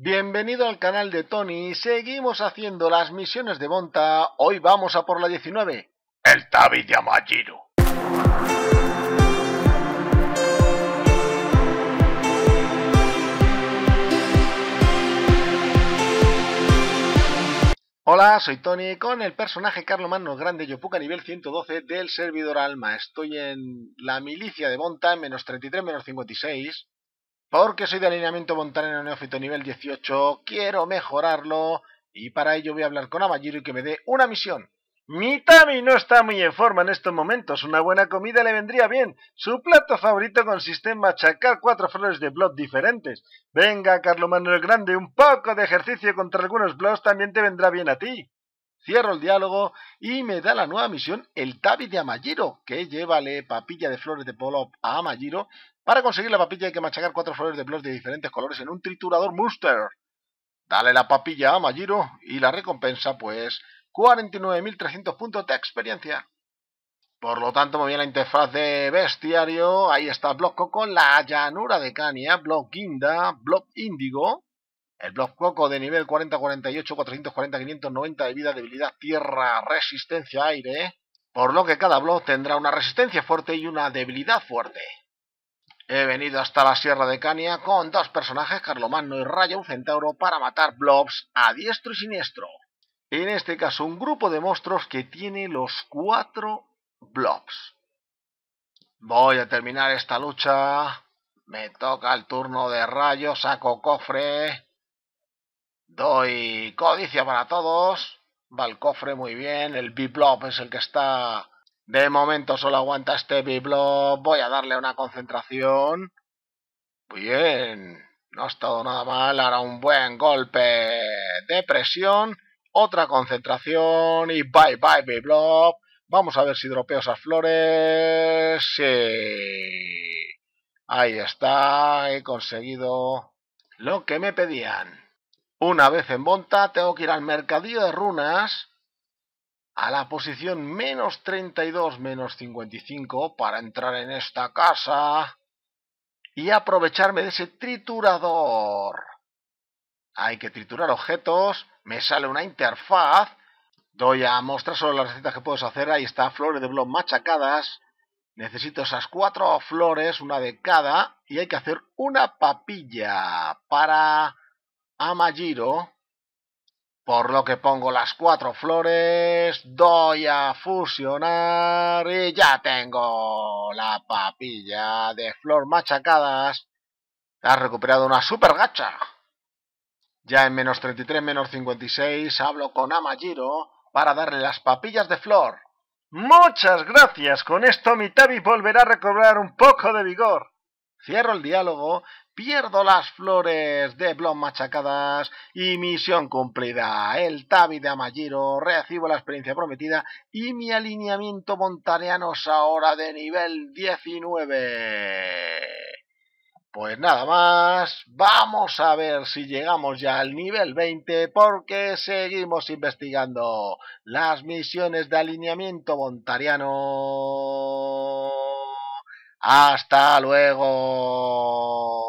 Bienvenido al canal de Tony, seguimos haciendo las misiones de Monta. hoy vamos a por la 19. El Tabi de Hola, soy Tony con el personaje Carlomagno Grande Yopuka nivel 112 del servidor Alma. Estoy en la milicia de Monta menos 33, menos 56. Porque soy de alineamiento montanero neófito nivel 18, quiero mejorarlo y para ello voy a hablar con Amayiro y que me dé una misión. Mi Tami no está muy en forma en estos momentos, una buena comida le vendría bien. Su plato favorito consiste en machacar cuatro flores de Blood diferentes. Venga, Carlos Manuel Grande, un poco de ejercicio contra algunos blogs también te vendrá bien a ti. Cierro el diálogo y me da la nueva misión el Tabi de Amagiro, que llévale papilla de flores de polo a Amagiro. Para conseguir la papilla hay que machacar cuatro flores de polo de diferentes colores en un triturador Muster. Dale la papilla a Amagiro y la recompensa, pues, 49.300 puntos de experiencia. Por lo tanto, me voy a la interfaz de bestiario. Ahí está Block con la llanura de Cania, Block Guinda, Block Índigo. El Blob Coco de nivel 40-48, 440-590 de vida, debilidad, tierra, resistencia, aire. ¿eh? Por lo que cada Blob tendrá una resistencia fuerte y una debilidad fuerte. He venido hasta la Sierra de Cania con dos personajes, Carlomagno y Rayo, un centauro, para matar blobs a diestro y siniestro. En este caso, un grupo de monstruos que tiene los cuatro blobs. Voy a terminar esta lucha. Me toca el turno de Rayo, saco cofre. Doy codicia para todos. Va cofre muy bien. El Biplop es el que está... De momento solo aguanta este Biplop. Voy a darle una concentración. muy Bien. No ha estado nada mal. Ahora un buen golpe de presión. Otra concentración. Y bye bye Biplop. Vamos a ver si dropeo esas flores. Sí. Ahí está. He conseguido lo que me pedían. Una vez en monta, tengo que ir al mercadillo de runas a la posición menos 32, menos 55 para entrar en esta casa y aprovecharme de ese triturador. Hay que triturar objetos, me sale una interfaz, doy a mostrar solo las recetas que puedes hacer, ahí está, flores de blog machacadas, necesito esas cuatro flores, una de cada, y hay que hacer una papilla para a por lo que pongo las cuatro flores, doy a fusionar y ya tengo la papilla de flor machacadas. Has recuperado una super gacha. Ya en menos 33, menos 56 hablo con Amajiro para darle las papillas de flor. Muchas gracias, con esto mi Tabi volverá a recobrar un poco de vigor. Cierro el diálogo, pierdo las flores de blom machacadas y misión cumplida. El Tabi de Amayero recibo la experiencia prometida y mi alineamiento montariano es ahora de nivel 19. Pues nada más, vamos a ver si llegamos ya al nivel 20 porque seguimos investigando las misiones de alineamiento montariano. Hasta luego.